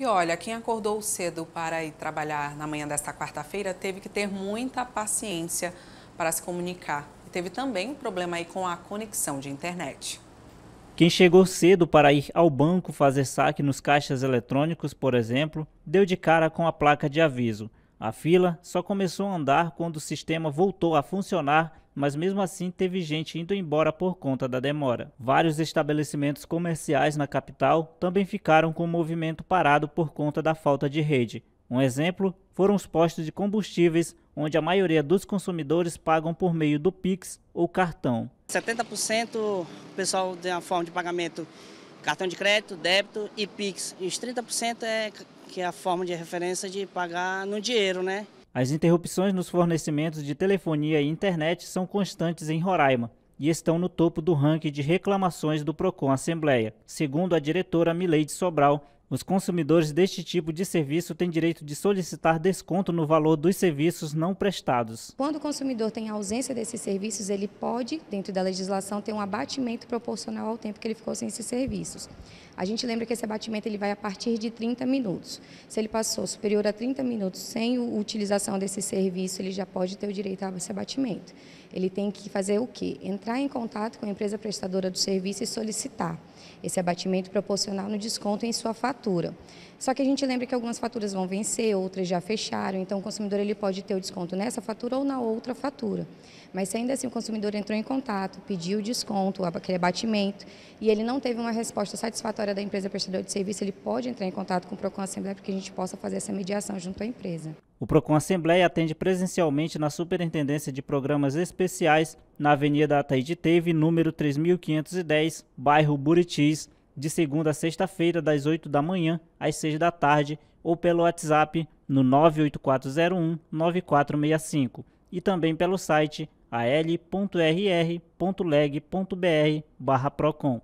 E olha, quem acordou cedo para ir trabalhar na manhã desta quarta-feira teve que ter muita paciência para se comunicar. E teve também um problema aí com a conexão de internet. Quem chegou cedo para ir ao banco fazer saque nos caixas eletrônicos, por exemplo, deu de cara com a placa de aviso. A fila só começou a andar quando o sistema voltou a funcionar mas mesmo assim teve gente indo embora por conta da demora. Vários estabelecimentos comerciais na capital também ficaram com o movimento parado por conta da falta de rede. Um exemplo foram os postos de combustíveis, onde a maioria dos consumidores pagam por meio do Pix ou cartão. 70% o pessoal tem a forma de pagamento cartão de crédito, débito e Pix. E os 30% é que é a forma de referência de pagar no dinheiro, né? As interrupções nos fornecimentos de telefonia e internet são constantes em Roraima e estão no topo do ranking de reclamações do Procon Assembleia, segundo a diretora Mileide Sobral, os consumidores deste tipo de serviço têm direito de solicitar desconto no valor dos serviços não prestados. Quando o consumidor tem ausência desses serviços, ele pode, dentro da legislação, ter um abatimento proporcional ao tempo que ele ficou sem esses serviços. A gente lembra que esse abatimento ele vai a partir de 30 minutos. Se ele passou superior a 30 minutos sem a utilização desse serviço, ele já pode ter o direito a esse abatimento. Ele tem que fazer o quê? Entrar em contato com a empresa prestadora do serviço e solicitar esse abatimento proporcional no desconto em sua fatura. Só que a gente lembra que algumas faturas vão vencer, outras já fecharam, então o consumidor ele pode ter o desconto nessa fatura ou na outra fatura. Mas se ainda assim o consumidor entrou em contato, pediu o desconto, aquele abatimento, e ele não teve uma resposta satisfatória da empresa prestadora de serviço, ele pode entrar em contato com o PROCON Assembleia para que a gente possa fazer essa mediação junto à empresa. O PROCON Assembleia atende presencialmente na Superintendência de Programas Especiais, na Avenida Ataíde Teve, número 3510, bairro Buritis, de segunda a sexta-feira, das 8 da manhã às 6 da tarde, ou pelo WhatsApp no 98401-9465 e também pelo site al.rr.leg.br/procon.